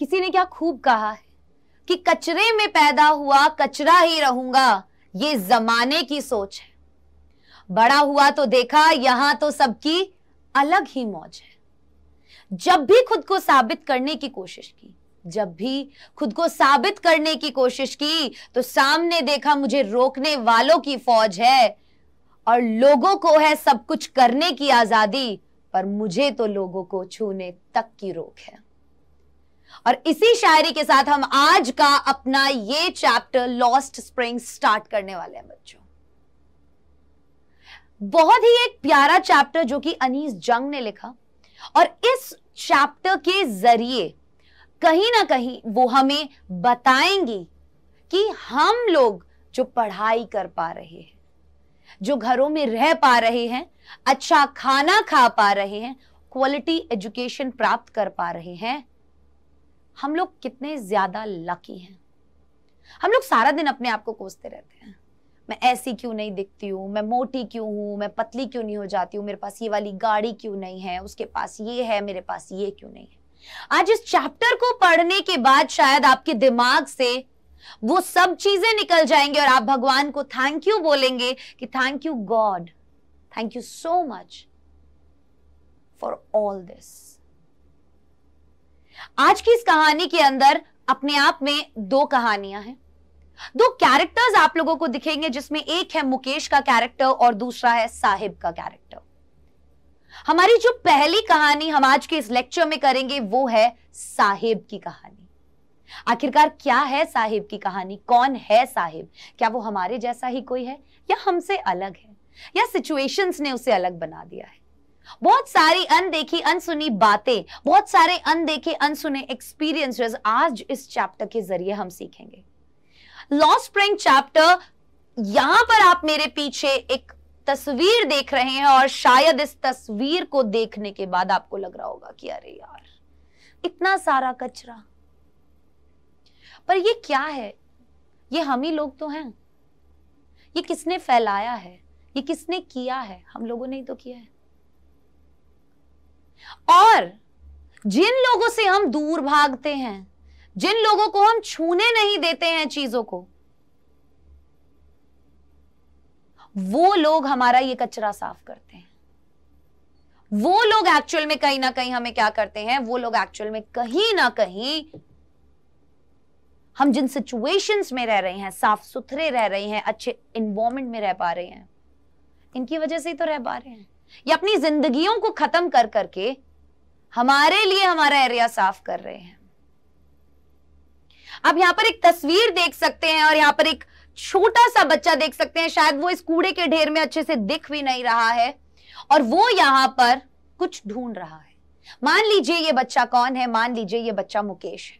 किसी ने क्या खूब कहा है कि कचरे में पैदा हुआ कचरा ही रहूंगा ये जमाने की सोच है बड़ा हुआ तो देखा यहां तो सबकी अलग ही मौज है जब भी खुद को साबित करने की कोशिश की जब भी खुद को साबित करने की कोशिश की तो सामने देखा मुझे रोकने वालों की फौज है और लोगों को है सब कुछ करने की आजादी पर मुझे तो लोगों को छूने तक की रोक है और इसी शायरी के साथ हम आज का अपना ये चैप्टर लॉस्ट स्प्रिंग स्टार्ट करने वाले हैं बच्चों बहुत ही एक प्यारा चैप्टर जो कि अनीस जंग ने लिखा और इस चैप्टर के जरिए कहीं ना कहीं वो हमें बताएंगी कि हम लोग जो पढ़ाई कर पा रहे हैं जो घरों में रह पा रहे हैं अच्छा खाना खा पा रहे हैं क्वालिटी एजुकेशन प्राप्त कर पा रहे हैं हम लोग कितने ज्यादा लकी हैं हम लोग सारा दिन अपने आप को कोसते रहते हैं मैं ऐसी क्यों नहीं दिखती हूँ मैं मोटी क्यों हूँ मैं पतली क्यों नहीं हो जाती हूँ मेरे पास ये वाली गाड़ी क्यों नहीं है उसके पास ये है मेरे पास ये क्यों नहीं है आज इस चैप्टर को पढ़ने के बाद शायद आपके दिमाग से वो सब चीजें निकल जाएंगे और आप भगवान को थैंक यू बोलेंगे कि thank you god thank you so much for all this आज की इस कहानी के अंदर अपने आप में दो कहानियां हैं दो कैरेक्टर्स आप लोगों को दिखेंगे जिसमें एक है मुकेश का कैरेक्टर और दूसरा है साहिब का कैरेक्टर हमारी जो पहली कहानी हम आज के इस लेक्चर में करेंगे वो है साहिब की कहानी आखिरकार क्या है साहिब की कहानी कौन है साहिब क्या वो हमारे जैसा ही कोई है या हमसे अलग है या सिचुएशंस ने उसे अलग बना दिया है बहुत सारी अनदेखी अनसुनी बातें बहुत सारे अनदेखे अनसुने एक्सपीरियंसेस आज इस चैप्टर के जरिए हम सीखेंगे लॉ स्प्रिंग चैप्टर यहां पर आप मेरे पीछे एक तस्वीर देख रहे हैं और शायद इस तस्वीर को देखने के बाद आपको लग रहा होगा कि अरे यार इतना सारा कचरा पर ये क्या है ये हम ही लोग तो हैं ये किसने फैलाया है ये किसने किया है हम लोगों ने ही तो किया है और जिन लोगों से हम दूर भागते हैं जिन लोगों को हम छूने नहीं देते हैं चीजों को वो लोग हमारा ये कचरा साफ करते हैं वो लोग एक्चुअल में कहीं ना कहीं हमें क्या करते हैं वो लोग एक्चुअल में कहीं ना कहीं हम जिन सिचुएशंस में रह रहे हैं साफ सुथरे रह रहे हैं अच्छे इन्वॉर्मेंट में रह पा रहे हैं इनकी वजह से ही तो रह पा रहे हैं या अपनी जिंदगियों को खत्म कर करके हमारे लिए हमारा एरिया साफ कर रहे हैं आप यहां पर एक तस्वीर देख सकते हैं और यहां पर एक छोटा सा बच्चा देख सकते हैं शायद वो इस कूड़े के ढेर में अच्छे से दिख भी नहीं रहा है और वो यहां पर कुछ ढूंढ रहा है मान लीजिए ये बच्चा कौन है मान लीजिए ये बच्चा मुकेश है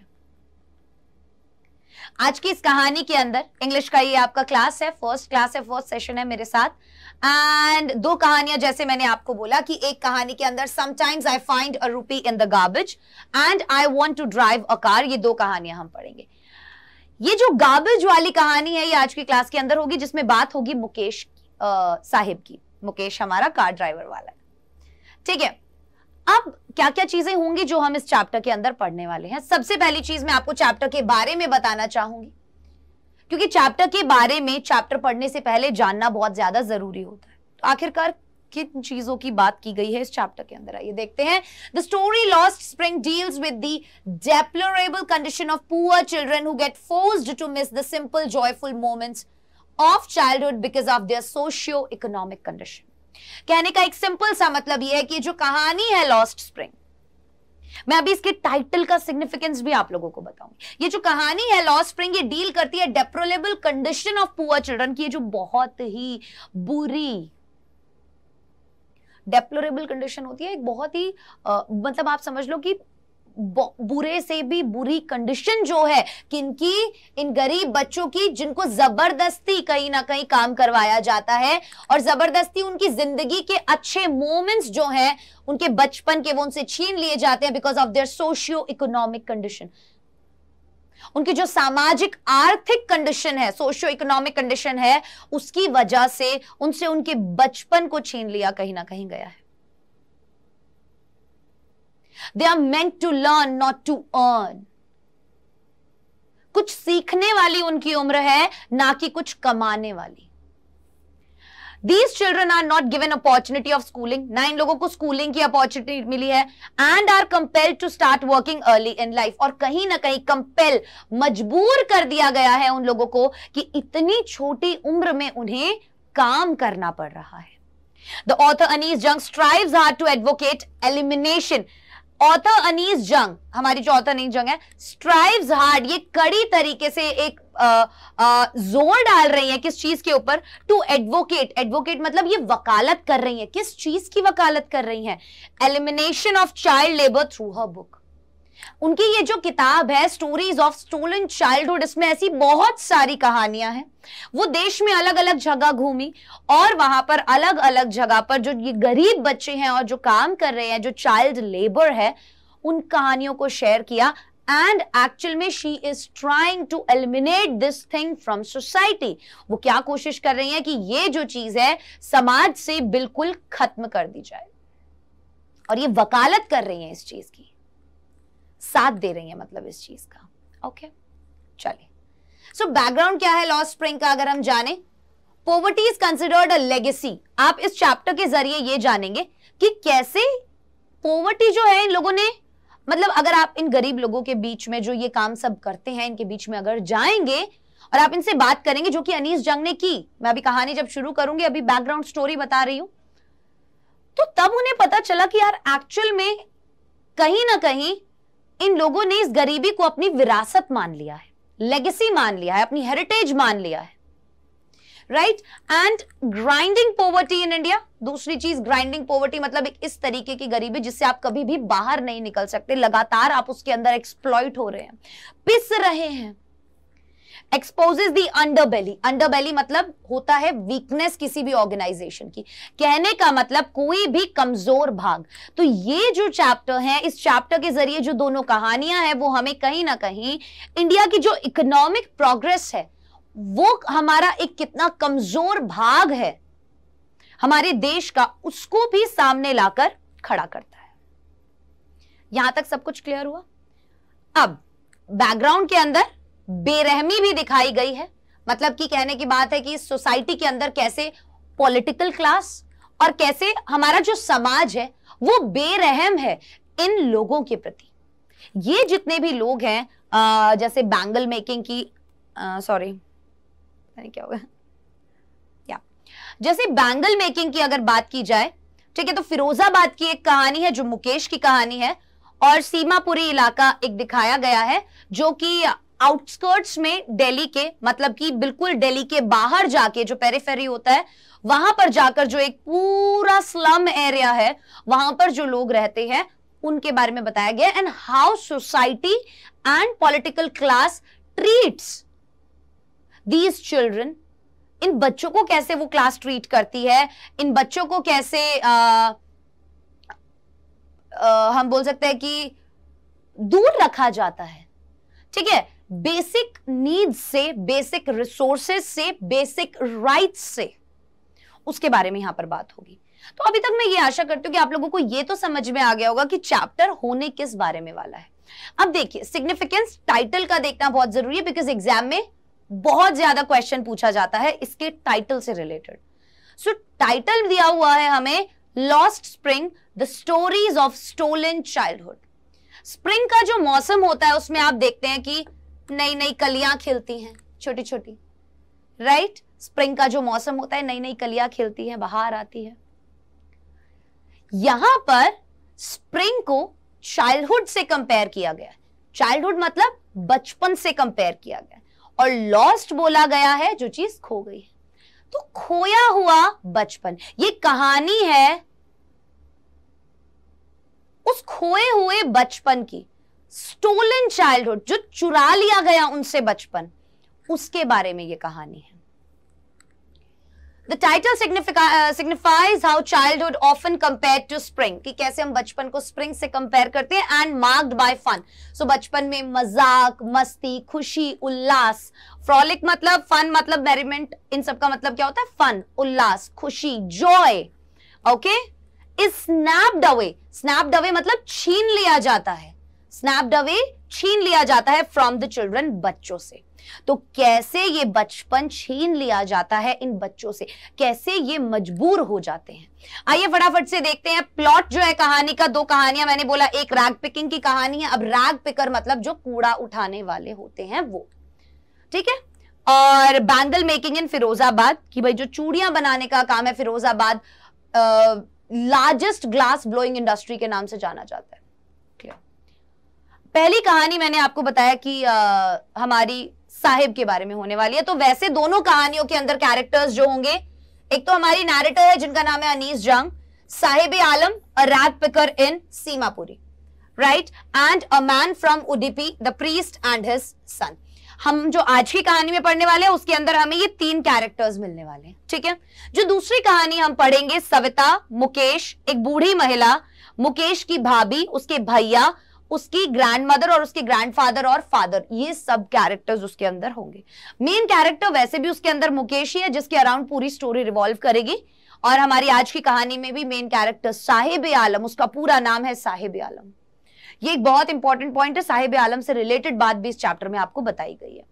आज की इस कहानी के अंदर इंग्लिश का ये आपका क्लास है फर्स्ट क्लास है फर्स्ट सेशन है मेरे साथ एंड दो कहानियां जैसे मैंने आपको बोला कि एक कहानी के अंदर sometimes I find a rupee in the garbage and I want to drive a car ये दो कहानियां हम पढ़ेंगे ये जो गार्बेज वाली कहानी है ये आज की क्लास के अंदर होगी जिसमें बात होगी मुकेश साहिब की मुकेश हमारा कार ड्राइवर वाला है ठीक है अब क्या क्या चीजें होंगी जो हम इस चैप्टर के अंदर पढ़ने वाले हैं सबसे पहली चीज मैं आपको चैप्टर के बारे में बताना चाहूंगी क्योंकि चैप्टर के बारे में चैप्टर पढ़ने से पहले जानना बहुत ज्यादा जरूरी होता है तो आखिरकार किन चीजों की बात की गई है इस चैप्टर के अंदर आइए देखते हैं the story lost spring deals with the deplorable condition of poor children who get forced to miss the simple joyful moments of childhood because of their socio economic condition कहने का एक सिंपल सा मतलब यह है कि जो कहानी है लॉस्ट स्प्रिंग मैं अभी इसके टाइटल का सिग्निफिकेंस भी आप लोगों को बताऊंगी ये जो कहानी है लॉ स्प्रिंग ये डील करती है deplorable condition of poor children की जो बहुत ही बुरी डेप्लोरेबल कंडीशन होती है एक बहुत ही आ, मतलब आप समझ लो कि बुरे से भी बुरी कंडीशन जो है किनकी इन गरीब बच्चों की जिनको जबरदस्ती कहीं ना कहीं काम करवाया जाता है और जबरदस्ती उनकी जिंदगी के अच्छे मोमेंट्स जो हैं उनके बचपन के वो उनसे छीन लिए जाते हैं because of their socio economic condition उनकी जो सामाजिक आर्थिक कंडीशन है सोशियो इकोनॉमिक कंडीशन है उसकी वजह से उनसे उनके बचपन को छीन लिया कहीं ना कहीं गया है they are meant to learn not to earn कुछ सीखने वाली उनकी उम्र है ना कि कुछ कमाने वाली these children are not given opportunity of schooling ना इन लोगों को स्कूलिंग की अपॉर्चुनिटी मिली है and are compel to start working early in life और कहीं ना कहीं कंपेल मजबूर कर दिया गया है उन लोगों को कि इतनी छोटी उम्र में उन्हें काम करना पड़ रहा है The author Anis Jung strives hard to advocate elimination author Anees Jung हमारी जो ऑथर अनीस जंग है स्ट्राइव्स हार्ड ये कड़ी तरीके से एक आ, आ, जोर डाल रही है किस चीज के ऊपर टू एडवोकेट एडवोकेट मतलब ये वकालत कर रही है किस चीज की वकालत कर रही है elimination of child labour through her book उनकी ये जो किताब है स्टोरीज ऑफ स्टोलन चाइल्डहुड इसमें ऐसी बहुत सारी कहानियां हैं वो देश में अलग अलग जगह घूमी और वहां पर अलग अलग जगह पर जो ये गरीब बच्चे हैं और जो काम कर रहे हैं जो चाइल्ड लेबर है उन कहानियों को शेयर किया एंड एक्चुअल में she is trying to eliminate this thing from society वो क्या कोशिश कर रही है कि ये जो चीज है समाज से बिल्कुल खत्म कर दी जाए और ये वकालत कर रही है इस चीज की साथ दे रही है मतलब इस चीज का ओके चलिए सो बैकग्राउंड क्या है लॉस स्प्रिंग का अगर हम जाने poverty is considered a legacy आप इस चैप्टर के जरिए ये जानेंगे कि कैसे पोवर्टी जो है इन लोगों ने मतलब अगर आप इन गरीब लोगों के बीच में जो ये काम सब करते हैं इनके बीच में अगर जाएंगे और आप इनसे बात करेंगे जो कि अनीस जंग ने की मैं अभी कहानी जब शुरू करूंगी अभी बैकग्राउंड स्टोरी बता रही हूं तो तब उन्हें पता चला कि यार एक्चुअल में कहीं ना कहीं इन लोगों ने इस गरीबी को अपनी विरासत मान लिया है लेगेसी मान लिया है अपनी हेरिटेज मान लिया है right and grinding poverty in India दूसरी चीज ग्राइंडिंग पोवर्टी मतलब एक इस तरीके की गरीबी जिससे आप कभी भी बाहर नहीं निकल सकते लगातार आप उसके अंदर एक्सप्लॉइट हो रहे हैं पिस रहे हैं एक्सपोजेज दी अंडरबेली अंडरबेली मतलब होता है वीकनेस किसी भी ऑर्गेनाइजेशन की कहने का मतलब कोई भी कमजोर भाग तो ये जो चैप्टर है इस चैप्टर के जरिए जो दोनों कहानियां हैं वो हमें कहीं ना कहीं इंडिया की जो इकोनॉमिक प्रोग्रेस है वो हमारा एक कितना कमजोर भाग है हमारे देश का उसको भी सामने लाकर खड़ा करता है यहां तक सब कुछ क्लियर हुआ अब बैकग्राउंड के अंदर बेरहमी भी दिखाई गई है मतलब कि कहने की बात है कि सोसाइटी के अंदर कैसे पॉलिटिकल क्लास और कैसे हमारा जो समाज है वो बेरहम है इन लोगों के प्रति ये जितने भी लोग हैं जैसे बैंगल मेकिंग की सॉरी क्या होगा या जैसे बैंगल मेकिंग की अगर बात की जाए ठीक है तो फिरोजाबाद की एक कहानी है जो मुकेश की कहानी है और सीमापुरी इलाका एक दिखाया गया है जो कि आउटस्कर्ट्स में दिल्ली के मतलब कि बिल्कुल दिल्ली के बाहर जाके जो पेरीफेरी होता है वहां पर जाकर जो एक पूरा स्लम एरिया है वहां पर जो लोग रहते हैं उनके बारे में बताया गया and how society and political class treats these children इन बच्चों को कैसे वो क्लास ट्रीट करती है इन बच्चों को कैसे आ, आ, हम बोल सकते हैं कि दूर रखा जाता है ठीक है बेसिक नीड से बेसिक रिसोर्सेस से बेसिक राइट से उसके बारे में यहां पर बात होगी तो अभी तक मैं ये आशा करती हूँ कि आप लोगों को ये तो समझ में आ गया होगा कि चैप्टर होने किस बारे में वाला है अब देखिए सिग्निफिकेंस टाइटल का देखना बहुत जरूरी है बिकॉज एग्जाम में बहुत ज्यादा क्वेश्चन पूछा जाता है इसके टाइटल से रिलेटेड सो so, टाइटल दिया हुआ है हमें lost spring the stories of stolen childhood spring का जो मौसम होता है उसमें आप देखते हैं कि नई नई कलियां खिलती हैं छोटी छोटी राइट स्प्रिंग का जो मौसम होता है नई नई कलियां खिलती हैं बाहर आती है यहां पर स्प्रिंग को चाइल्डहुड से कंपेयर किया गया चाइल्डहुड मतलब बचपन से कंपेयर किया गया और लॉस्ट बोला गया है जो चीज खो गई है तो खोया हुआ बचपन ये कहानी है उस खोए हुए बचपन की स्टोलन चाइल्डहुड जो चुरा लिया गया उनसे बचपन उसके बारे में ये कहानी है the title signifies how childhood often compare to spring कि कैसे हम बचपन को स्प्रिंग से कंपेयर करते हैं and marked by fun so बचपन में मजाक मस्ती खुशी उल्लास फ्रॉलिक मतलब फन मतलब मेरीमेंट इन सब का मतलब क्या होता है फन उल्लास खुशी joy okay is snapped away snapped away मतलब छीन लिया जाता है स्नैप्ड अवे छीन लिया जाता है फ्रॉम द चिल्ड्रन बच्चों से तो कैसे ये बचपन छीन लिया जाता है इन बच्चों से कैसे ये मजबूर हो जाते हैं आइए फटाफट से देखते हैं प्लॉट जो है कहानी का दो कहानियां मैंने बोला एक रैग पिकिंग की कहानी है अब रैग पिकर मतलब जो कूड़ा उठाने वाले होते हैं वो ठीक है और बैंगल मेकिंग इन फिरोजाबाद कि भाई जो चूड़ियां बनाने का काम है Firozabad largest glass blowing industry के नाम से जाना जाता है पहली कहानी मैंने आपको बताया कि आ, हमारी साहिब के बारे में होने वाली है तो वैसे दोनों कहानियों के अंदर कैरेक्टर्स जो होंगे एक तो हमारी नैरेटर है जिनका नाम है Anees Jung Saheb Alam a picker in Seemapuri right and a man from Udupi the priest and his son हम जो आज की कहानी में पढ़ने वाले हैं उसके अंदर हमें ये तीन कैरेक्टर्स मिलने वाले हैं ठीक है जो दूसरी कहानी हम पढ़ेंगे सविता मुकेश एक बूढ़ी महिला मुकेश की भाभी उसके भैया उसकी मदर और उसके ग्रैंडफादर और फादर ये सब कैरेक्टर्स उसके अंदर होंगे मेन कैरेक्टर वैसे भी उसके अंदर मुकेश ही है जिसके अराउंड पूरी स्टोरी रिवॉल्व करेगी और हमारी आज की कहानी में भी मेन कैरेक्टर साहिब आलम उसका पूरा नाम है साहिब आलम ये एक बहुत इंपॉर्टेंट पॉइंट है साहिब आलम से रिलेटेड बात भी इस चैप्टर में आपको बताई गई है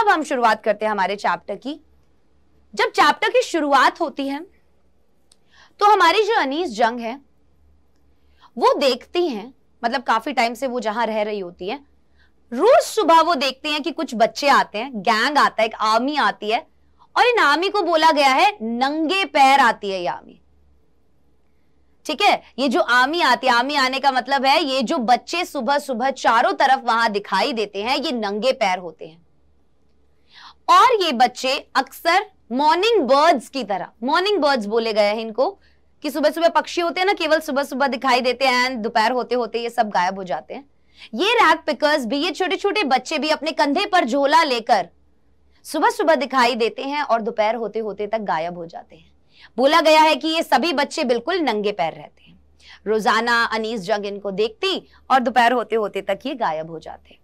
अब हम शुरुआत करते हैं हमारे चैप्टर की जब चैप्टर की शुरुआत होती है तो हमारी जो अनीस जंग है वो देखती हैं मतलब काफी टाइम से वो जहां रह रही होती है रोज सुबह वो देखते हैं कि कुछ बच्चे आते हैं गैंग आता है एक आर्मी आती है और इन आर्मी को बोला गया है नंगे पैर आती है ये आर्मी ठीक है ये जो आमी आती आमी आने का मतलब है ये जो बच्चे सुबह सुबह चारों तरफ वहां दिखाई देते हैं ये नंगे पैर होते हैं और ये बच्चे अक्सर मॉर्निंग बर्ड्स की तरह मॉर्निंग बर्ड्स बोले गए हैं इनको कि सुबह सुबह पक्षी होते हैं ना केवल सुबह सुबह दिखाई देते हैं दोपहर होते होते ये सब गायब हो जाते हैं ये रैग पिकर्स भी ये छोटे छोटे बच्चे भी अपने कंधे पर झोला लेकर सुबह सुबह दिखाई देते हैं और दोपहर होते होते तक गायब हो जाते हैं बोला गया है कि ये सभी बच्चे बिल्कुल नंगे पैर रहते हैं रोजाना अनीस जंग इनको देखती और दोपहर होते होते तक ये गायब हो जाते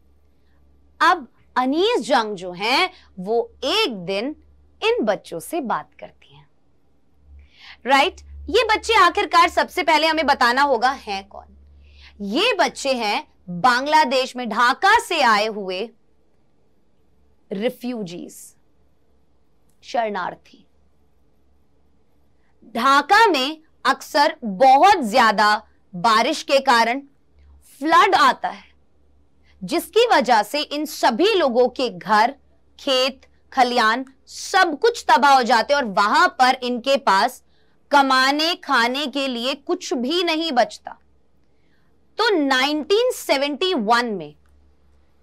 अब अनीस जंग जो हैं वो एक दिन इन बच्चों से बात करती हैं राइट right? ये बच्चे आखिरकार सबसे पहले हमें बताना होगा है कौन ये बच्चे हैं बांग्लादेश में ढाका से आए हुए रिफ्यूजीज शरणार्थी ढाका में अक्सर बहुत ज्यादा बारिश के कारण फ्लड आता है जिसकी वजह से इन सभी लोगों के घर खेत खलियान सब कुछ तबाह हो जाते हैं और वहां पर इनके पास कमाने खाने के लिए कुछ भी नहीं बचता तो 1971 में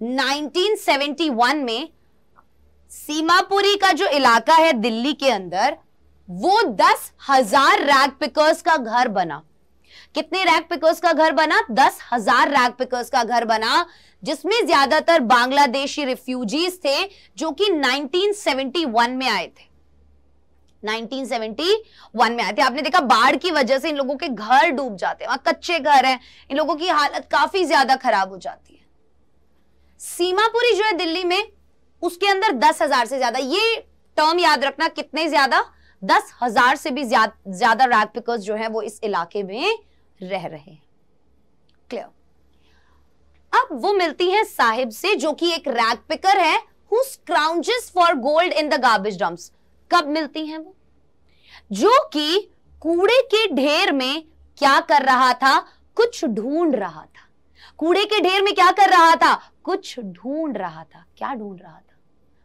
1971 में सीमापुरी का जो इलाका है दिल्ली के अंदर वो दस हजार रैग पिकर्स का घर बना कितने रैग पिकर्स का घर बना दस हजार रैग पिकर्स का घर बना जिसमें ज्यादातर बांग्लादेशी रिफ्यूजीज थे जो कि 1971 में आए थे 1971 में आए थे आपने देखा बाढ़ की वजह से इन लोगों के घर डूब जाते हैं वहां कच्चे घर हैं इन लोगों की हालत काफी ज्यादा खराब हो जाती है सीमापुरी जो है दिल्ली में उसके अंदर दस हजार से ज्यादा ये टर्म याद रखना कितने ज्यादा दस हजार से भी ज्यादा ज्यादा रैग पिकर्स जो है वो इस इलाके में रह रहे हैं क्लियर अब वो मिलती है साहिब से जो कि एक रैग पिकर है who scrounges for gold in the कब मिलती हैं वो जो कि कूड़े के ढेर में क्या कर रहा था कुछ ढूंढ रहा था कूड़े के ढेर में क्या कर रहा था कुछ ढूंढ रहा था क्या ढूंढ रहा था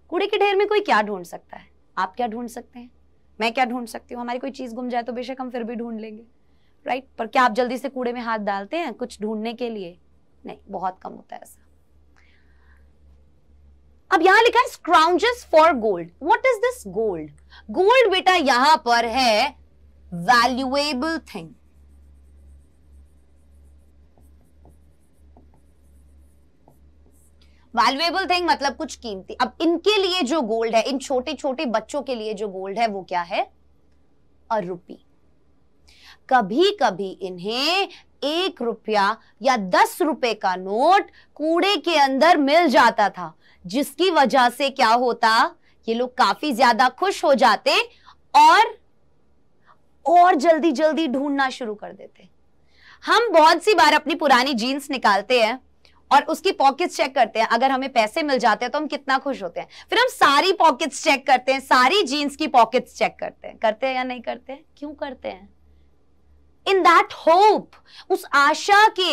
कूड़े के ढेर में कोई क्या ढूंढ सकता है आप क्या ढूंढ सकते हैं मैं क्या ढूंढ सकती हूँ हमारी कोई चीज गुम जाए तो बेशक हम फिर भी ढूंढ लेंगे राइट पर क्या आप जल्दी से कूड़े में हाथ डालते हैं कुछ ढूंढने के लिए नहीं बहुत कम होता है ऐसा अब यहां लिखा है scrounges for gold what is this gold gold बेटा यहां पर है वैल्यूएबल थिंग वैल्यूएबल थिंग मतलब कुछ कीमती अब इनके लिए जो गोल्ड है इन छोटे छोटे बच्चों के लिए जो गोल्ड है वो क्या है अ रुपी कभी कभी इन्हें एक रुपया या दस रुपए का नोट कूड़े के अंदर मिल जाता था जिसकी वजह से क्या होता ये लोग काफी ज्यादा खुश हो जाते और और जल्दी जल्दी ढूंढना शुरू कर देते हम बहुत सी बार अपनी पुरानी जीन्स निकालते हैं और उसकी पॉकेट्स चेक करते हैं अगर हमें पैसे मिल जाते हैं तो हम कितना खुश होते हैं फिर हम सारी पॉकेट्स चेक करते हैं सारी जीन्स की पॉकेट्स चेक करते हैं करते हैं या नहीं करते हैं क्यों करते हैं इन दैट होप उस आशा के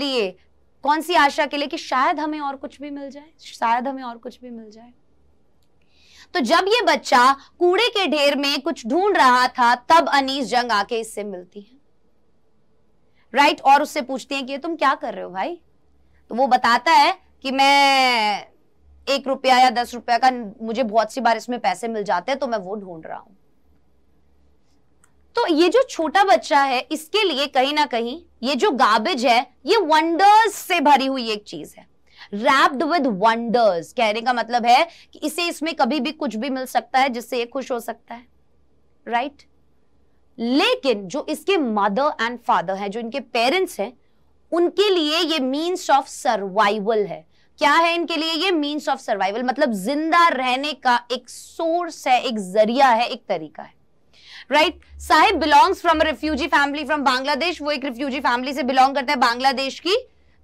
लिए कौन सी आशा के लिए कि शायद हमें और कुछ भी मिल जाए शायद हमें और कुछ भी मिल जाए तो जब ये बच्चा कूड़े के ढेर में कुछ ढूंढ रहा था तब अनीस जंग आके इससे मिलती है राइट right? और उससे पूछती है कि तुम क्या कर रहे हो भाई तो वो बताता है कि मैं एक रुपया या दस रुपया का मुझे बहुत सी बार इसमें पैसे मिल जाते हैं तो मैं वो ढूंढ रहा हूं तो ये जो छोटा बच्चा है इसके लिए कहीं ना कहीं ये जो गार्बेज है ये वंडर्स से भरी हुई एक चीज है रैप्ड विद वंडर्स कहने का मतलब है कि इसे इसमें कभी भी कुछ भी मिल सकता है जिससे ये खुश हो सकता है राइट right? लेकिन जो इसके मदर एंड फादर हैं जो इनके पेरेंट्स हैं उनके लिए ये मीन्स ऑफ सर्वाइवल है क्या है इनके लिए ये मीन्स ऑफ सर्वाइवल मतलब जिंदा रहने का एक सोर्स है एक जरिया है एक तरीका है right Saheb belongs from refugee family from Bangladesh वो एक रिफ्यूजी फैमिली से बिलोंग करता है बांग्लादेश की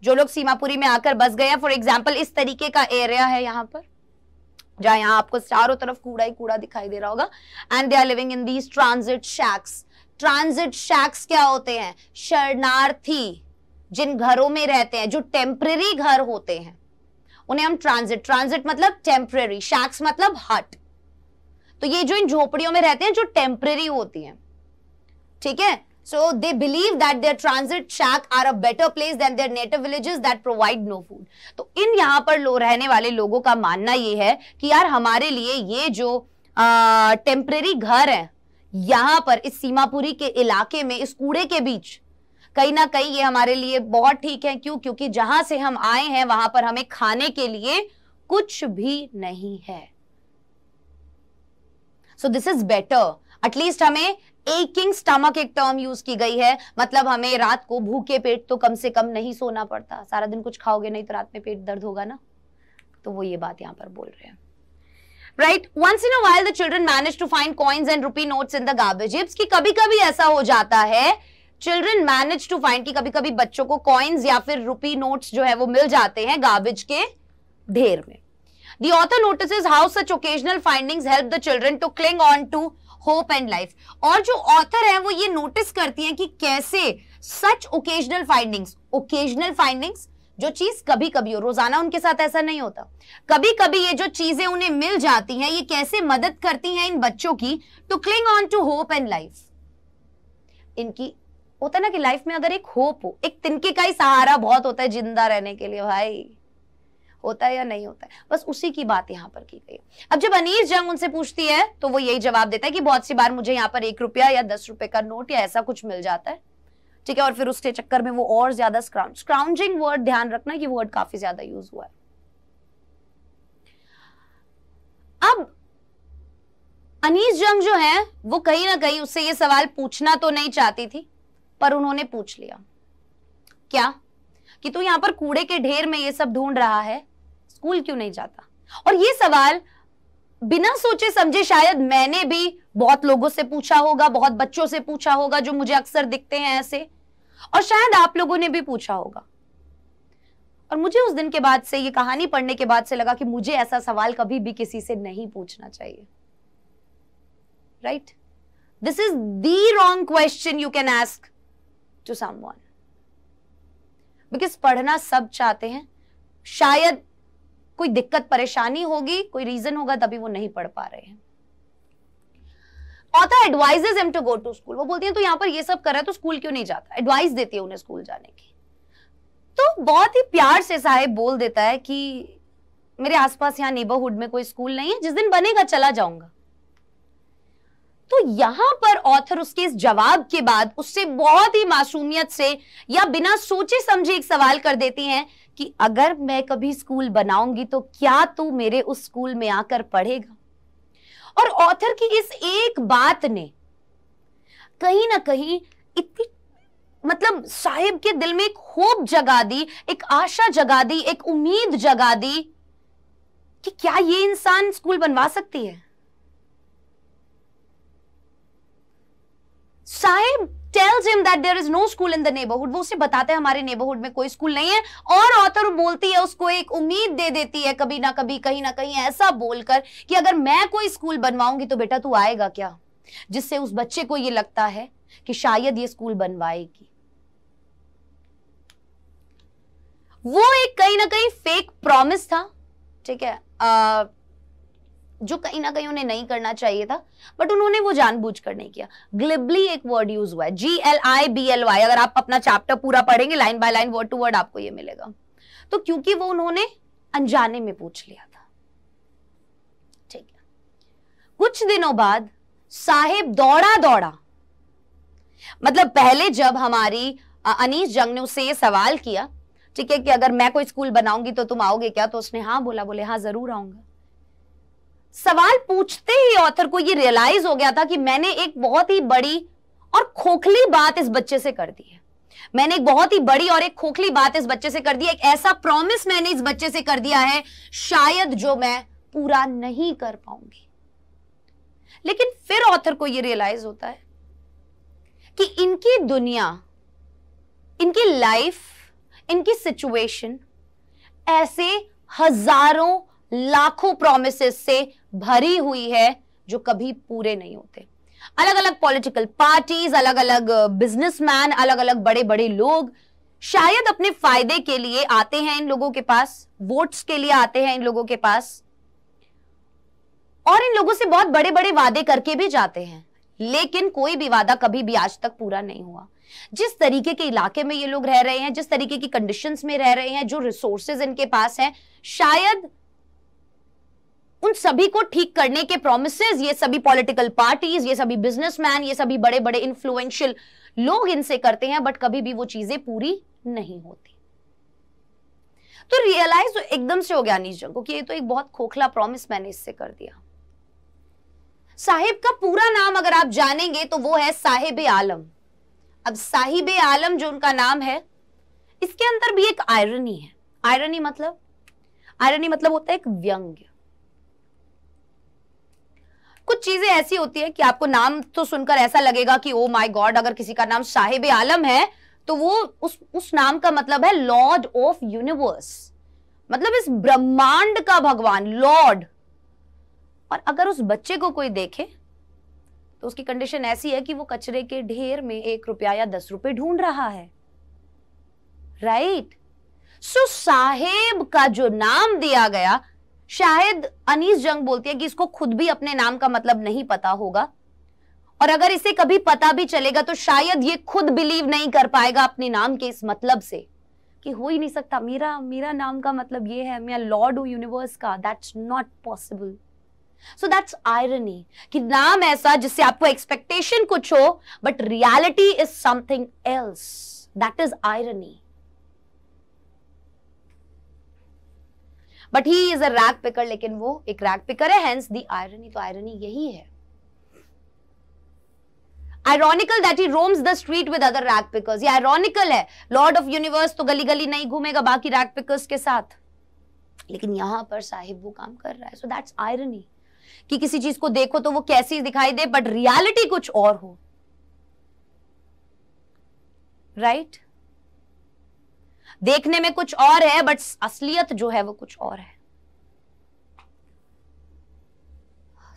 जो लोग सीमापुरी में आकर बस गए फॉर एग्जाम्पल इस तरीके का एरिया है यहाँ पर जहाँ यहाँ आपको चारों तरफ कूड़ा ही कूड़ा दिखाई दे रहा होगा and they are living in these transit shacks transit shacks क्या होते हैं शरणार्थी जिन घरों में रहते हैं जो टेम्प्रेरी घर होते हैं उन्हें हम ट्रांजिट ट्रांजिट मतलब टेम्प्रेरी शैक्स मतलब हट तो ये जो इन झोपड़ियों में रहते हैं जो टेम्परेरी होती हैं ठीक है so they believe that there transit shack are a better place than their native villages that provide no food तो इन यहाँ पर लो रहने वाले लोगों का मानना ये है कि यार हमारे लिए ये जो टेम्परेरी घर है यहां पर इस सीमापुरी के इलाके में इस कूड़े के बीच कहीं ना कहीं ये हमारे लिए बहुत ठीक है क्यों क्योंकि जहां से हम आए हैं वहां पर हमें खाने के लिए कुछ भी नहीं है so this is better at least हमें एकिंग स्टमक एक टर्म यूज की गई है मतलब हमें रात को भूखे पेट तो कम से कम नहीं सोना पड़ता सारा दिन कुछ खाओगे नहीं तो रात में पेट दर्द होगा ना तो वो ये बात यहाँ पर बोल रहे हैं right once in while the children manage to find coins and rupee notes in the garbage heaps कभी कभी ऐसा हो जाता है चिल्ड्रन मैनेज टू फाइंड की कभी कभी बच्चों को कॉइन्स या फिर रुपी नोट्स जो है वो मिल जाते हैं गार्बेज के ढेर में The author notices how such occasional findings help the children to cling on to hope and life और जो ऑथर है वो ये नोटिस करती हैं कि कैसे such occasional findings occasional findings जो चीज कभी कभी हो रोजाना उनके साथ ऐसा नहीं होता कभी कभी ये जो चीजें उन्हें मिल जाती हैं ये कैसे मदद करती हैं इन बच्चों की to cling on to hope and life इनकी होता ना कि लाइफ में अगर एक होप हो एक तिनके का ही सहारा बहुत होता है जिंदा रहने के लिए भाई होता है या नहीं होता है बस उसी की बात यहाँ पर की गई अब जब अनिल जंग उनसे पूछती है तो वो यही जवाब देता है कि बहुत सी बार मुझे यहाँ पर एक रुपया या दस रुपए का नोट या ऐसा कुछ मिल जाता है ठीक है और फिर उसके चक्कर में वो और ज्यादा स्क्राउंड स्क्राउंजिंग वर्ड ध्यान रखना कि वर्ड काफी ज्यादा यूज हुआ है अब अनीस जंग जो है वो कहीं ना कहीं उससे ये सवाल पूछना तो नहीं चाहती थी पर उन्होंने पूछ लिया क्या कि तू यहां पर कूड़े के ढेर में ये सब ढूंढ रहा है स्कूल क्यों नहीं जाता और ये सवाल बिना सोचे समझे शायद मैंने भी बहुत लोगों से पूछा होगा बहुत बच्चों से पूछा होगा जो मुझे अक्सर दिखते हैं ऐसे और शायद आप लोगों ने भी पूछा होगा और मुझे उस दिन के बाद से ये कहानी पढ़ने के बाद से लगा कि मुझे ऐसा सवाल कभी भी किसी से नहीं पूछना चाहिए right this is the wrong question you can ask to someone because पढ़ना सब चाहते हैं शायद कोई दिक्कत परेशानी होगी कोई रीजन होगा तभी वो नहीं पढ़ पा रहे हैं author advises them to go to school वो बोलती हैं तो यहाँ पर ये सब कर रहा है तो स्कूल क्यों नहीं जाता एडवाइस देती है उन्हें स्कूल जाने की तो बहुत ही प्यार से साहेब बोल देता है कि मेरे आसपास यहाँ नेबरहुड में कोई स्कूल नहीं है जिस दिन बनेगा चला जाऊंगा तो यहां पर ऑथर उसके इस जवाब के बाद उससे बहुत ही मासूमियत से या बिना सोचे समझे एक सवाल कर देती हैं कि अगर मैं कभी स्कूल बनाऊंगी तो क्या तू मेरे उस स्कूल में आकर पढ़ेगा और ऑथर की इस एक बात ने कहीं ना कहीं इतनी मतलब साहिब के दिल में एक होप जगा दी एक आशा जगा दी एक उम्मीद जगा दी कि क्या ये इंसान स्कूल बनवा सकती है Sahib tells him that there is no school in the neighborhood वो उसे बताते हैं हमारे neighborhood में कोई स्कूल नहीं है और ऑथर बोलती है उसको एक उम्मीद दे देती है कभी ना कभी कहीं ना कहीं ऐसा बोलकर कि अगर मैं कोई स्कूल बनवाऊंगी तो बेटा तू आएगा क्या जिससे उस बच्चे को ये लगता है कि शायद ये स्कूल बनवाएगी वो एक कहीं ना कहीं फेक प्रॉमिस था ठीक है जो कहीं ना कहीं उन्हें नहीं करना चाहिए था बट उन्होंने वो जानबूझ कर नहीं किया ग्लिबली एक वर्ड यूज हुआ है G L I B L Y अगर आप अपना चैप्टर पूरा पढ़ेंगे line by line word to word आपको ये मिलेगा तो क्योंकि वो उन्होंने अनजाने में पूछ लिया था ठीक है कुछ दिनों बाद साहेब दौड़ा दौड़ा मतलब पहले जब हमारी अनीस जंग ने उससे ये सवाल किया ठीक है कि अगर मैं कोई स्कूल बनाऊंगी तो तुम आओगे क्या तो उसने हाँ बोला बोले हाँ जरूर आऊंगा सवाल पूछते ही ऑथर को ये रियलाइज हो गया था कि मैंने एक बहुत ही बड़ी और खोखली बात इस बच्चे से कर दी है मैंने एक बहुत ही बड़ी और एक खोखली बात इस बच्चे से कर दी एक ऐसा प्रॉमिस मैंने इस बच्चे से कर दिया है शायद जो मैं पूरा नहीं कर पाऊंगी लेकिन फिर ऑथर को यह रियलाइज होता है कि इनकी दुनिया इनकी लाइफ इनकी सिचुएशन ऐसे हजारों लाखों प्रोमिस से भरी हुई है जो कभी पूरे नहीं होते अलग अलग पॉलिटिकल पार्टीज अलग अलग बिजनेसमैन अलग अलग बड़े बड़े लोग शायद अपने फायदे के लिए आते हैं इन लोगों के पास वोट्स के लिए आते हैं इन लोगों के पास और इन लोगों से बहुत बड़े बड़े वादे करके भी जाते हैं लेकिन कोई भी वादा कभी भी आज तक पूरा नहीं हुआ जिस तरीके के इलाके में ये लोग रह रहे हैं जिस तरीके की कंडीशंस में रह रहे हैं जो रिसोर्सेज इनके पास हैं शायद उन सभी को ठीक करने के प्रोमिसेज ये सभी पॉलिटिकल पार्टीज ये सभी बिजनेसमैन ये सभी बड़े बड़े इन्फ्लुएंशियल लोग इनसे करते हैं बट कभी भी वो चीजें पूरी नहीं होती तो रियलाइज तो एकदम से हो गया अनिश जंग कि ये तो एक बहुत खोखला प्रॉमिस मैंने इससे कर दिया साहिब का पूरा नाम अगर आप जानेंगे तो वो है साहिब आलम अब साहिब आलम जो उनका नाम है इसके अंदर भी एक आयरनी है आयरनी मतलब आयरनी मतलब होता है एक व्यंग्य कुछ चीजें ऐसी होती है कि आपको नाम तो सुनकर ऐसा लगेगा कि ओ माई गॉड अगर किसी का नाम साहिब आलम है तो वो उस उस नाम का मतलब है लॉर्ड ऑफ यूनिवर्स मतलब इस ब्रह्मांड का भगवान लॉर्ड और अगर उस बच्चे को कोई देखे तो उसकी कंडीशन ऐसी है कि वो कचरे के ढेर में एक रुपया या दस रुपए ढूंढ रहा है right right? So so, Saheb का जो नाम दिया गया शायद अनीस जंग बोलती है कि इसको खुद भी अपने नाम का मतलब नहीं पता होगा और अगर इसे कभी पता भी चलेगा तो शायद ये खुद बिलीव नहीं कर पाएगा अपने नाम के इस मतलब से कि हो ही नहीं सकता मेरा मेरा नाम का मतलब ये है मैं लॉर्ड हूं यूनिवर्स का that's not possible so that's irony कि नाम ऐसा जिससे आपको एक्सपेक्टेशन कुछ हो but reality is something else that is irony but he is a rag picker लेकिन वो एक रैक पिकर है हेंस द आयरनी तो आयरनी यही है ironical that he roams the street with other rag pickers ये आयरॉनिकल है lord of universe तो गली गली नहीं घूमेगा बाकी रैक पिकर्स के साथ लेकिन यहां पर साहिब वो काम कर रहा है सो दैट्स आयरनी कि किसी चीज को देखो तो वो कैसी दिखाई दे बट रियलिटी कुछ और हो राइट right? देखने में कुछ और है बट असलियत जो है वो कुछ और है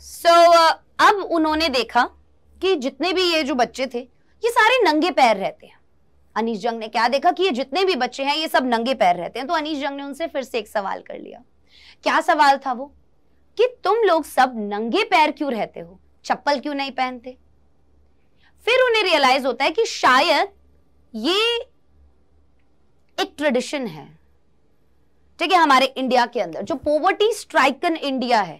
सो so, uh, अब उन्होंने देखा कि जितने भी ये जो बच्चे थे ये सारे नंगे पैर रहते हैं अनीस जंग ने क्या देखा कि ये जितने भी बच्चे हैं ये सब नंगे पैर रहते हैं तो अनिश जंग ने उनसे फिर से एक सवाल कर लिया क्या सवाल था वो कि तुम लोग सब नंगे पैर क्यों रहते हो चप्पल क्यों नहीं पहनते फिर उन्हें रियलाइज होता है कि शायद ये एक ट्रेडिशन है ठीक है हमारे इंडिया के अंदर जो पोवर्टी स्ट्राइकन इंडिया है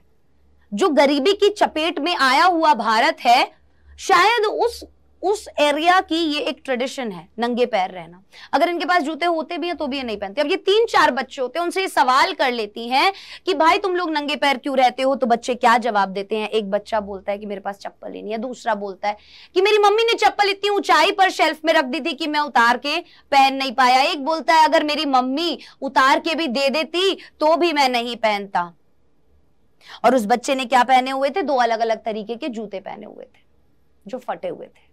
जो गरीबी की चपेट में आया हुआ भारत है शायद उस उस एरिया की ये एक ट्रेडिशन है नंगे पैर रहना अगर इनके पास जूते होते भी हैं तो भी ये नहीं पहनते अब ये तीन चार बच्चे होते हैं उनसे ये सवाल कर लेती हैं कि भाई तुम लोग नंगे पैर क्यों रहते हो तो बच्चे क्या जवाब देते हैं एक बच्चा बोलता है कि मेरे पास चप्पल ही नहीं है दूसरा बोलता है कि मेरी मम्मी ने चप्पल इतनी ऊंचाई पर शेल्फ में रख दी थी कि मैं उतार के पहन नहीं पाया एक बोलता है अगर मेरी मम्मी उतार के भी दे देती तो भी मैं नहीं पहनता और उस बच्चे ने क्या पहने हुए थे दो अलग अलग तरीके के जूते पहने हुए थे जो फटे हुए थे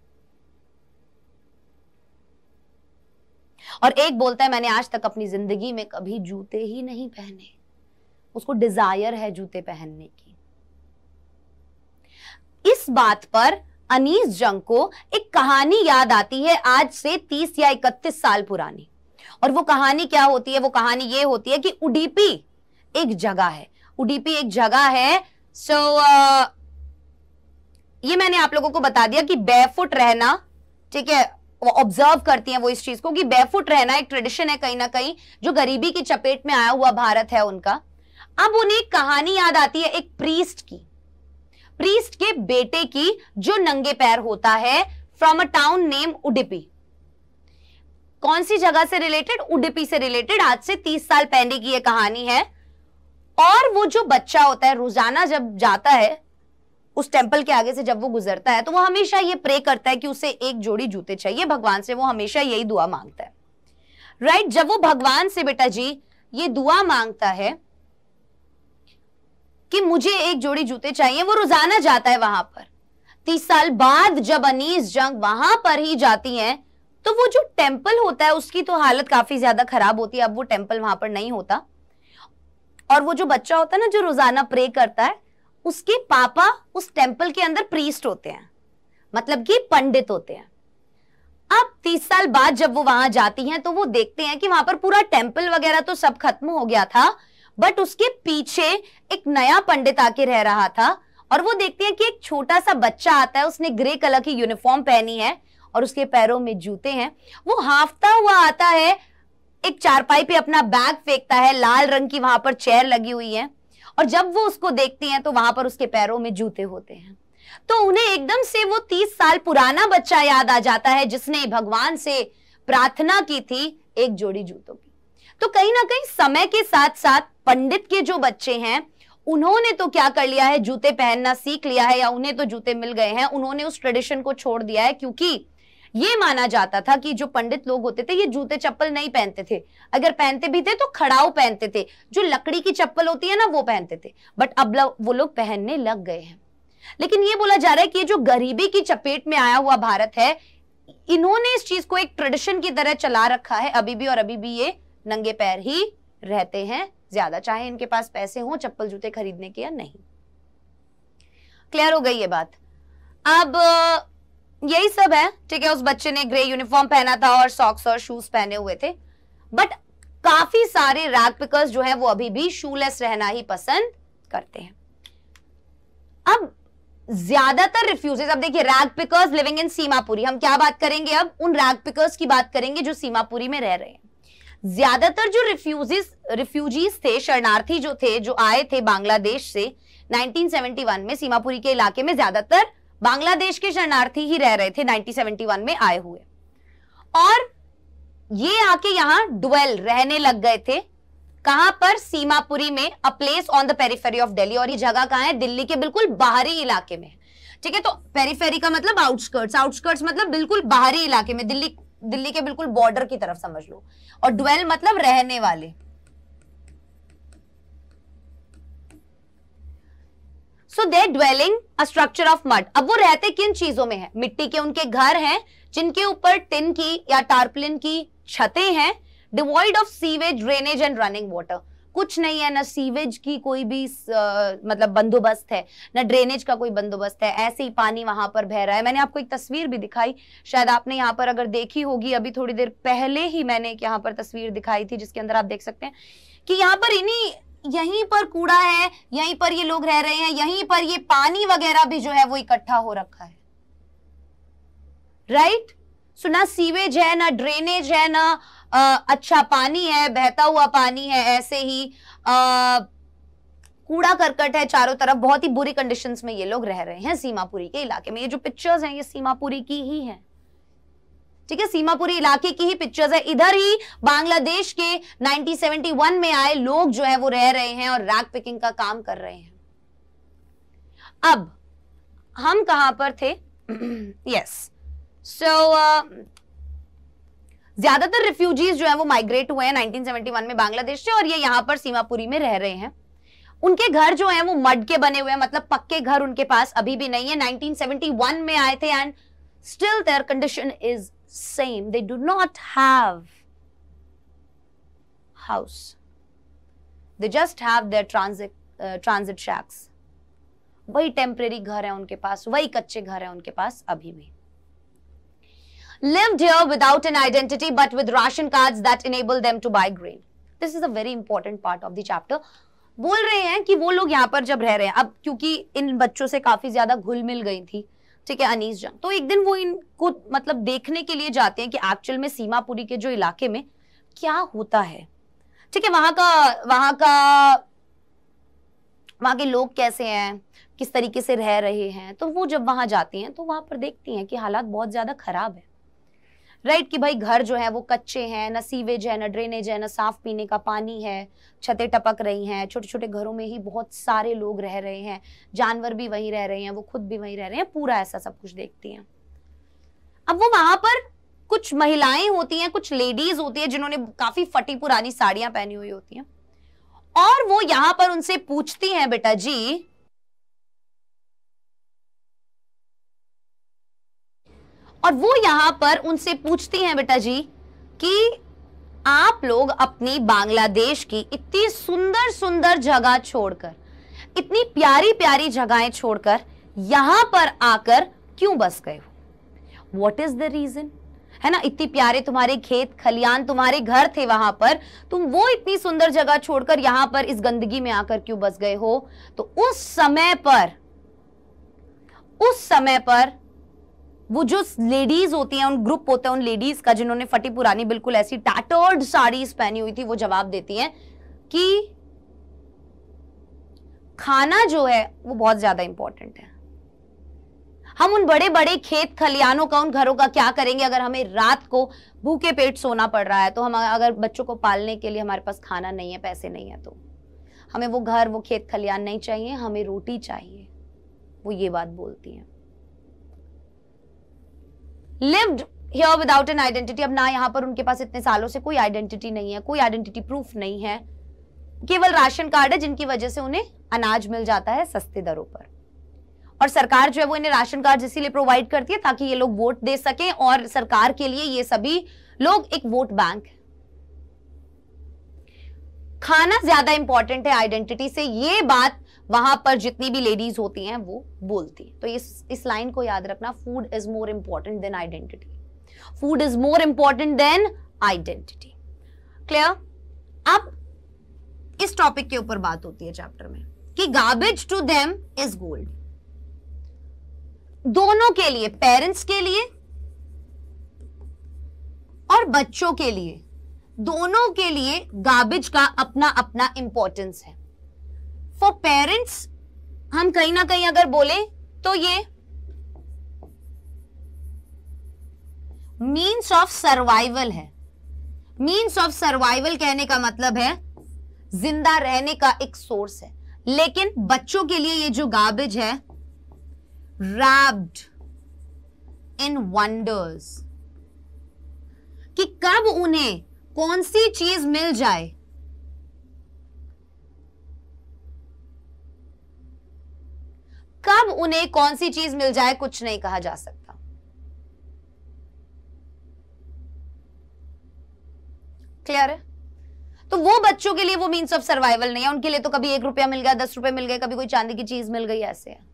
और एक बोलता है मैंने आज तक अपनी जिंदगी में कभी जूते ही नहीं पहने उसको डिजायर है जूते पहनने की इस बात पर अनीस जंग को एक कहानी याद आती है आज से तीस या इकतीस साल पुरानी और वो कहानी क्या होती है वो कहानी ये होती है कि उडीपी एक जगह है उडीपी एक जगह है सो so, uh, ये मैंने आप लोगों को बता दिया कि बेफुट रहना ठीक है ऑब्जर्व करती हैं वो इस चीज को कि बेफुट रहना एक ट्रेडिशन है कहीं ना कहीं जो गरीबी की चपेट में आया हुआ भारत है उनका अब उन्हें कहानी याद आती है एक प्रीस्ट की प्रीस्ट के बेटे की जो नंगे पैर होता है from a town name Udupi कौन सी जगह से रिलेटेड उडिपी से रिलेटेड आज से तीस साल पहले की यह कहानी है और वो जो बच्चा होता है रोजाना जब जाता है उस टेम्पल के आगे से जब वो गुजरता है तो वो हमेशा ये प्रे करता है कि उसे एक जोड़ी जूते चाहिए भगवान से वो हमेशा यही दुआ मांगता है राइट right? जब वो भगवान से बेटा जी ये दुआ मांगता है कि मुझे एक जोड़ी जूते चाहिए वो रोजाना जाता है वहां पर तीस साल बाद जब अनीस जंग वहां पर ही जाती हैं तो वो जो टेम्पल होता है उसकी तो हालत काफी ज्यादा खराब होती है अब वो टेम्पल वहां पर नहीं होता और वो जो बच्चा होता है ना जो रोजाना प्रे करता है उसके पापा उस टेम्पल के अंदर प्रीस्ट होते हैं मतलब कि पंडित होते हैं अब तीस साल बाद जब वो वहां जाती हैं तो वो देखते हैं कि वहां पर पूरा टेम्पल वगैरह तो सब खत्म हो गया था बट उसके पीछे एक नया पंडित आके रह रहा था और वो देखते हैं कि एक छोटा सा बच्चा आता है उसने ग्रे कलर की यूनिफॉर्म पहनी है और उसके पैरों में जूते हैं वो हाफता हुआ आता है एक चारपाई पे अपना बैग फेंकता है लाल रंग की वहां पर चेयर लगी हुई है और जब वो उसको देखती हैं तो वहां पर उसके पैरों में जूते होते हैं तो उन्हें एकदम से वो तीस साल पुराना बच्चा याद आ जाता है जिसने भगवान से प्रार्थना की थी एक जोड़ी जूतों की तो कहीं ना कहीं समय के साथ साथ पंडित के जो बच्चे हैं उन्होंने तो क्या कर लिया है जूते पहनना सीख लिया है या उन्हें तो जूते मिल गए हैं उन्होंने उस ट्रेडिशन को छोड़ दिया है क्योंकि ये माना जाता था कि जो पंडित लोग होते थे ये जूते चप्पल नहीं पहनते थे अगर पहनते भी थे तो खड़ाऊ पहनते थे जो लकड़ी की चप्पल होती है ना वो पहनते थे बट अब लग, वो लोग पहनने लग गए हैं लेकिन ये बोला जा रहा है कि ये जो गरीबी की चपेट में आया हुआ भारत है इन्होंने इस चीज को एक ट्रेडिशन की तरह चला रखा है अभी भी और अभी भी ये नंगे पैर ही रहते हैं ज्यादा चाहे इनके पास पैसे हो चप्पल जूते खरीदने के या नहीं क्लियर हो गई ये बात अब यही सब है ठीक है उस बच्चे ने ग्रे यूनिफॉर्म पहना था और सॉक्स और शूज पहने हुए थे बट काफी सारे रैग पिकर्स जो है वो अभी भी शूलेस रहना ही पसंद करते हैं अब ज्यादातर रिफ्यूजेस अब देखिए rag pickers living in Seemapuri हम क्या बात करेंगे अब उन रैग पिकर्स की बात करेंगे जो सीमापुरी में रह रहे हैं ज्यादातर जो रिफ्यूजिस रिफ्यूजीज थे शरणार्थी जो थे जो आए थे बांग्लादेश से 1971 में सीमापुरी के इलाके में ज्यादातर बांग्लादेश के शरणार्थी ही रह रहे थे 1971 में आए हुए और ये आके यहां डुवेल रहने लग गए थे कहां पर सीमापुरी में a place on the periphery of Delhi और ये जगह कहां है दिल्ली के बिल्कुल बाहरी इलाके में ठीक है तो पेरीफेरी का मतलब आउटस्कर्ट्स आउटस्कर्ट्स मतलब बिल्कुल बाहरी इलाके में दिल्ली दिल्ली के बिल्कुल बॉर्डर की तरफ समझ लो और डुवेल मतलब रहने वाले so they dwelling a structure of mud अब वो रहते किन चीजों में है मिट्टी के उनके घर हैं जिनके ऊपर टिन की या टार्पलिन की छतें हैं devoid of sewage drainage and running water कुछ नहीं है ना सीवेज की कोई भी आ, मतलब बंदोबस्त है ना ड्रेनेज का कोई बंदोबस्त है ऐसे ही पानी वहां पर बह रहा है मैंने आपको एक तस्वीर भी दिखाई शायद आपने यहाँ पर अगर देखी होगी अभी थोड़ी देर पहले ही मैंने एक यहाँ पर तस्वीर दिखाई थी जिसके अंदर आप देख सकते हैं कि यहाँ पर इन्हीं यहीं पर कूड़ा है यहीं पर ये लोग रह रहे हैं यहीं पर ये पानी वगैरह भी जो है वो इकट्ठा हो रखा है राइट सो ना सीवेज है ना ड्रेनेज है ना आ, अच्छा पानी है बहता हुआ पानी है ऐसे ही कूड़ा करकट है चारों तरफ बहुत ही बुरी कंडीशंस में ये लोग रह रहे हैं सीमापुरी के इलाके में ये जो पिक्चर्स हैं ये सीमापुरी की ही हैं ठीक है सीमापुरी इलाके की ही पिक्चर्स है इधर ही बांग्लादेश के 1971 में आए लोग जो है वो रह रहे हैं और रैग पिकिंग का काम कर रहे हैं अब हम कहां पर थे यस सो uh, ज्यादातर रिफ्यूजीज जो है वो माइग्रेट हुए हैं 1971 में बांग्लादेश से और ये यहां पर सीमापुरी में रह रहे हैं उनके घर जो है वो मड के बने हुए हैं मतलब पक्के घर उनके पास अभी भी नहीं है 1971 में आए थे and still their condition is same. They do not have house. They just have their transit uh, transit shacks. वही टेम्परेरी घर है उनके पास वही कच्चे घर है उनके पास अभी भी lived here without an identity but with ration cards that enable them to buy grain. This is a very important part of the chapter. बोल रहे हैं कि वो लोग यहाँ पर जब रह रहे हैं अब क्योंकि इन बच्चों से काफी ज्यादा घुल मिल गई थी ठीक है अनीस जंग तो एक दिन वो इनको मतलब देखने के लिए जाते हैं कि एक्चुअल में सीमापुरी के जो इलाके में क्या होता है ठीक है वहां का वहां का वहां के लोग कैसे हैं किस तरीके से रह रहे हैं तो वो जब वहां जाती हैं तो वहां पर देखती हैं कि हालात बहुत ज्यादा खराब है राइट कि भाई घर जो है वो कच्चे हैं न सीवेज है न ड्रेनेज है न साफ पीने का पानी है छतें टपक रही हैं छोटे छोटे घरों में ही बहुत सारे लोग रह रहे हैं जानवर भी वहीं रह रहे हैं वो खुद भी वहीं रह रहे हैं पूरा ऐसा सब कुछ देखती हैं अब वो वहां पर कुछ महिलाएं होती हैं कुछ लेडीज होती है जिन्होंने काफी फटी पुरानी साड़ियां पहनी हुई होती हैं और वो यहाँ पर उनसे पूछती हैं बेटा जी और वो यहां पर उनसे पूछती हैं बेटा जी कि आप लोग अपनी बांग्लादेश की इतनी सुंदर सुंदर जगह छोड़कर इतनी प्यारी प्यारी जगहें छोड़कर यहां पर आकर क्यों बस गए हो वॉट इज द रीजन है ना इतनी प्यारे तुम्हारे खेत खलियान तुम्हारे घर थे वहां पर तुम वो इतनी सुंदर जगह छोड़कर यहां पर इस गंदगी में आकर क्यों बस गए हो तो उस समय पर उस समय पर वो जो लेडीज होती हैं उन ग्रुप होते हैं उन लेडीज का जिन्होंने फटी पुरानी बिल्कुल ऐसी टैटर्ड साड़ीज पहनी हुई थी वो जवाब देती हैं कि खाना जो है वो बहुत ज्यादा इंपॉर्टेंट है हम उन बड़े बड़े खेत खलियानों का उन घरों का क्या करेंगे अगर हमें रात को भूखे पेट सोना पड़ रहा है तो हम अगर बच्चों को पालने के लिए हमारे पास खाना नहीं है पैसे नहीं है तो हमें वो घर वो खेत खलियान नहीं चाहिए हमें रोटी चाहिए वो ये बात बोलती हैं lived here without an identity अब ना यहाँ पर उनके पास इतने सालों से कोई आइडेंटिटी नहीं है कोई आइडेंटिटी प्रूफ नहीं है केवल राशन कार्ड है जिनकी वजह से उन्हें अनाज मिल जाता है सस्ते दरों पर और सरकार जो है वो इन्हें राशन कार्ड इसीलिए प्रोवाइड करती है ताकि ये लोग वोट दे सके और सरकार के लिए ये सभी लोग एक वोट बैंक खाना ज्यादा इंपॉर्टेंट है आइडेंटिटी से ये बात वहां पर जितनी भी लेडीज होती हैं वो बोलती हैं तो इस इस लाइन को याद रखना food is more important than identity food is more important than identity clear अब इस टॉपिक के ऊपर बात होती है चैप्टर में कि garbage to them is gold दोनों के लिए पेरेंट्स के लिए और बच्चों के लिए दोनों के लिए गार्बेज का अपना अपना इंपॉर्टेंस है फॉर पेरेंट्स हम कहीं ना कहीं अगर बोले तो ये मीन्स ऑफ सर्वाइवल है मीन्स ऑफ सर्वाइवल कहने का मतलब है जिंदा रहने का एक सोर्स है लेकिन बच्चों के लिए ये जो गार्बेज है रैप्ड इन वंडर्स कि कब उन्हें कौन सी चीज मिल जाए कब उन्हें कौन सी चीज मिल जाए कुछ नहीं कहा जा सकता क्लियर है तो वो बच्चों के लिए वो मीन्स ऑफ सर्वाइवल नहीं है उनके लिए तो कभी एक रुपया मिल गया दस रुपए मिल गए कभी कोई चांदी की चीज मिल गई ऐसे है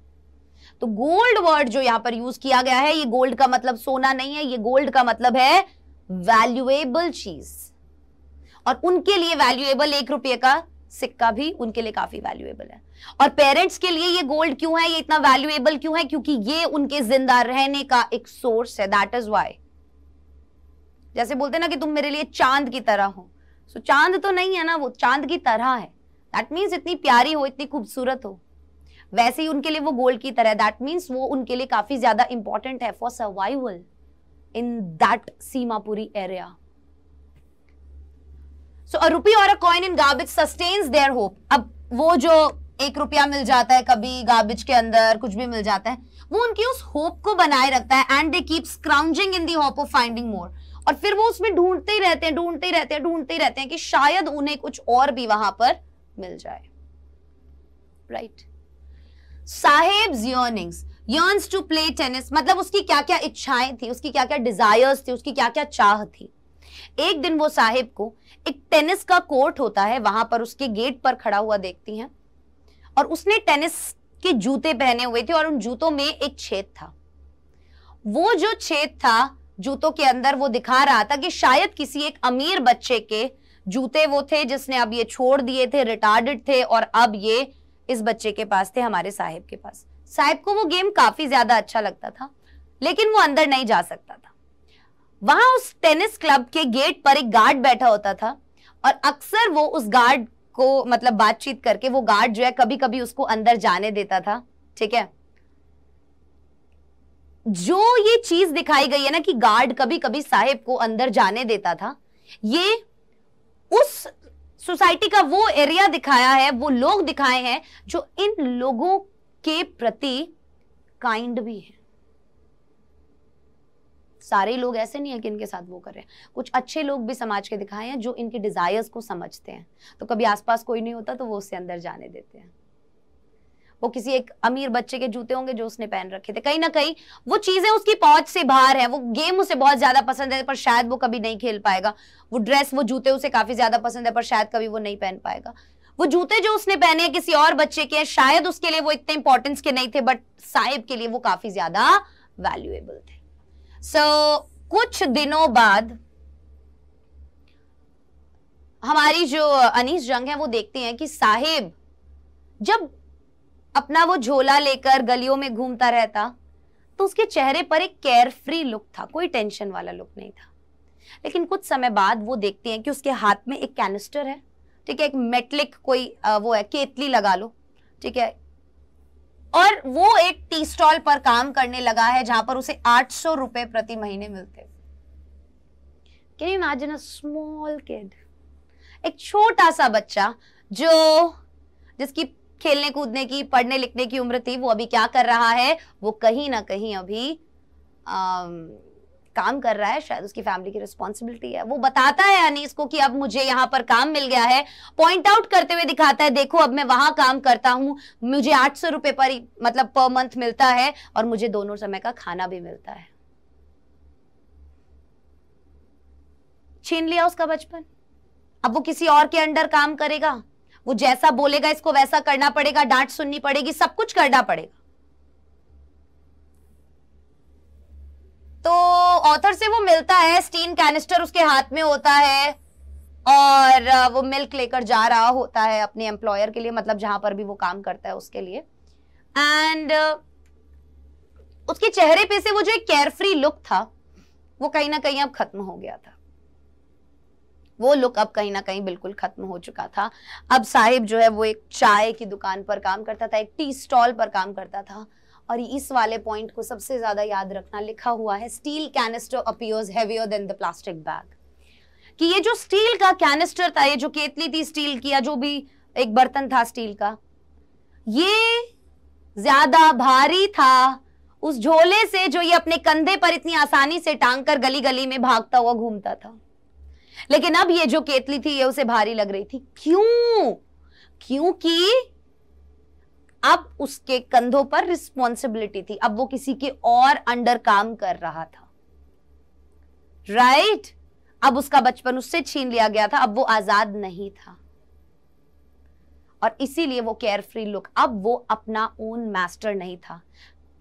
तो गोल्ड वर्ड जो यहां पर यूज किया गया है ये गोल्ड का मतलब सोना नहीं है ये गोल्ड का मतलब है वैल्यूएबल चीज और उनके लिए वैल्यूएबल एक रुपये का सिक्का भी उनके लिए काफी वैल्यूएबल है और पेरेंट्स के लिए ये गोल्ड क्यों है ये इतना वैल्यूएबल क्यों है क्योंकि ये उनके जिंदा रहने का एक सोर्स है दैट इज वाई जैसे बोलते ना कि तुम मेरे लिए चांद की तरह हो सो so, चांद तो नहीं है ना वो चांद की तरह है दैट मीन्स इतनी प्यारी हो इतनी खूबसूरत हो वैसे ही उनके लिए वो गोल्ड की तरह दैट मीन्स वो उनके लिए काफी ज्यादा इंपॉर्टेंट है for survival in that Seemapuri area so a rupee और a coin in garbage sustains their hope अब वो जो एक रुपया मिल जाता है कभी गार्बेज के अंदर कुछ भी मिल जाता है वो उनकी उस होप को बनाए रखता है and they keep scrounging in the hope of finding more और फिर वो उसमें ढूंढते ही रहते हैं ढूंढते ही रहते हैं ढूंढते ही रहते हैं कि शायद उन्हें कुछ और भी वहां पर मिल जाए right Saheb yearnings yearns to play tennis मतलब उसकी क्या क्या इच्छाएं थी उसकी क्या क्या डिजायर्स थी उसकी क्या क्या चाह थी एक दिन वो साहेब को एक टेनिस का कोर्ट होता है वहां पर उसके गेट पर खड़ा हुआ देखती हैं और उसने टेनिस के जूते पहने हुए थे और उन जूतों में एक छेद था वो जो छेद था जूतों के अंदर वो दिखा रहा था कि शायद किसी एक अमीर बच्चे के जूते वो थे जिसने अब ये छोड़ दिए थे रिटार्डेड थे और अब ये इस बच्चे के पास थे हमारे साहिब के पास साहिब को वो गेम काफी ज्यादा अच्छा लगता था लेकिन वो अंदर नहीं जा सकता था वहां उस टेनिस क्लब के गेट पर एक गार्ड बैठा होता था और अक्सर वो उस गार्ड को मतलब बातचीत करके वो गार्ड जो है कभी कभी उसको अंदर जाने देता था ठीक है जो ये चीज दिखाई गई है ना कि गार्ड कभी कभी साहेब को अंदर जाने देता था ये उस सोसाइटी का वो एरिया दिखाया है वो लोग दिखाए हैं जो इन लोगों के प्रति काइंड भी है सारे लोग ऐसे नहीं है कि इनके साथ वो कर रहे हैं कुछ अच्छे लोग भी समाज के दिखाए हैं जो इनके डिज़ायर्स को समझते हैं तो कभी आसपास कोई नहीं होता तो वो उससे अंदर जाने देते हैं वो किसी एक अमीर बच्चे के जूते होंगे जो उसने पहन रखे थे कहीं ना कहीं वो चीजें उसकी पहुंच से बाहर है वो गेम उसे बहुत ज्यादा पसंद है पर शायद वो कभी नहीं खेल पाएगा वो ड्रेस वो जूते उसे काफी ज्यादा पसंद है पर शायद कभी वो नहीं पहन पाएगा वो जूते जो उसने पहने हैं किसी और बच्चे के शायद उसके लिए वो इतने इंपॉर्टेंस के नहीं थे बट साहिब के लिए वो काफी ज्यादा वैल्यूएबल थे सो so, कुछ दिनों बाद हमारी जो अनीस जंग है वो देखते हैं कि साहिब जब अपना वो झोला लेकर गलियों में घूमता रहता तो उसके चेहरे पर एक केयर फ्री लुक था कोई टेंशन वाला लुक नहीं था लेकिन कुछ समय बाद वो देखते हैं कि उसके हाथ में एक कैनिस्टर है ठीक है एक मेटलिक कोई वो है केतली लगा लो ठीक है और वो एक टी स्टॉल पर काम करने लगा है जहां पर उसे आठ सौ रुपए प्रति महीने मिलते can you imagine a small kid एक छोटा सा बच्चा जो जिसकी खेलने कूदने की पढ़ने लिखने की उम्र थी वो अभी क्या कर रहा है वो कहीं ना कहीं अभी आ, काम कर रहा है शायद उसकी फैमिली की रिस्पॉन्सिबिलिटी है वो बताता है अनीस को कि अब मुझे यहाँ पर काम मिल गया है पॉइंट आउट करते हुए दिखाता है देखो अब मैं वहां काम करता हूँ मुझे आठ सौ रुपए पर मतलब पर मंथ मिलता है और मुझे दोनों समय का खाना भी मिलता है छीन लिया उसका बचपन अब वो किसी और के अंडर काम करेगा वो जैसा बोलेगा इसको वैसा करना पड़ेगा डांट सुननी पड़ेगी सब कुछ करना पड़ेगा तो ऑथर से वो मिलता है स्टीन कैनिस्टर उसके हाथ में होता है और वो मिल्क लेकर जा रहा होता है अपने एम्प्लॉयर के लिए मतलब जहां पर भी वो काम करता है उसके लिए एंड उसके चेहरे पे से वो जो एक केयरफ्री लुक था वो कहीं ना कहीं अब खत्म हो गया था वो लुक अब कहीं ना कहीं बिल्कुल खत्म हो चुका था अब साहिब जो है वो एक चाय की दुकान पर काम करता था एक टी स्टॉल पर काम करता था और इस वाले पॉइंट को सबसे ज़्यादा याद रखना लिखा हुआ है steel canister appears heavier than the plastic bag कि ये जो स्टील का कैनिस्टर था ये जो केतली थी स्टील की या जो भी एक बर्तन था स्टील का ये ज्यादा भारी था उस झोले से जो ये अपने कंधे पर इतनी आसानी से टांग कर गली गली में भागता हुआ घूमता था लेकिन अब ये जो केतली थी ये उसे भारी लग रही थी क्यों क्योंकि अब उसके कंधों पर रिस्पॉन्सिबिलिटी थी अब वो किसी के और अंडर काम कर रहा था राइट right? अब उसका बचपन उससे छीन लिया गया था अब वो आजाद नहीं था और इसीलिए वो केयर फ्री लुक अब वो अपना ओन मास्टर नहीं था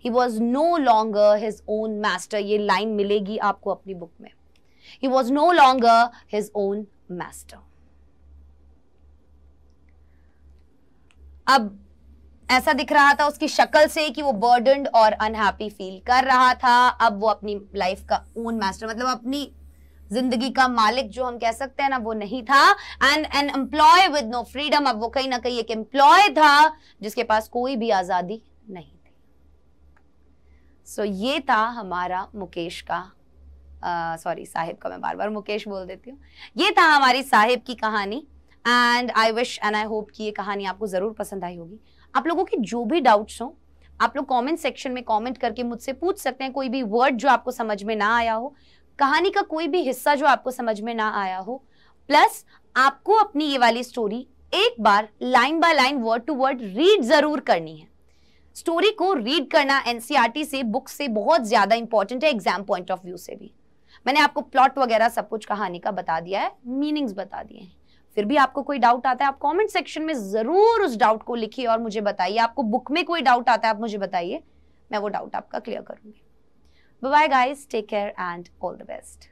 ही was no longer his own master ये लाइन मिलेगी आपको अपनी बुक में ही was no longer his own master अब ऐसा दिख रहा था उसकी शक्ल से कि वो बर्डन और अनहैप्पी फील कर रहा था अब वो अपनी लाइफ का ओन मास्टर मतलब अपनी जिंदगी का मालिक जो हम कह सकते हैं ना वो नहीं था and an employee with no freedom अब वो कहीं ना कहीं एक एम्प्लॉय था जिसके पास कोई भी आजादी नहीं थी सो so, ये था हमारा मुकेश का सॉरी uh, साहिब का मैं बार बार मुकेश बोल देती हूँ ये था हमारी साहिब की कहानी and I wish and I hope कि ये कहानी आपको ज़रूर पसंद आई होगी आप लोगों के जो भी डाउट्स हो आप लोग कमेंट सेक्शन में कमेंट करके मुझसे पूछ सकते हैं कोई भी वर्ड जो आपको समझ में ना आया हो कहानी का कोई भी हिस्सा जो आपको समझ में ना आया हो प्लस आपको अपनी ये वाली स्टोरी एक बार line by line word to word read जरूर करनी है स्टोरी को रीड करना एनसीईआरटी e से बुक से बहुत ज्यादा इंपॉर्टेंट है एग्जाम पॉइंट ऑफ व्यू से भी मैंने आपको प्लॉट वगैरह सब कुछ कहानी का बता दिया है मीनिंग्स बता दिए हैं फिर भी आपको कोई डाउट आता है आप कमेंट सेक्शन में जरूर उस डाउट को लिखिए और मुझे बताइए आपको बुक में कोई डाउट आता है आप मुझे बताइए मैं वो डाउट आपका क्लियर करूंगी bye guys take care and all the best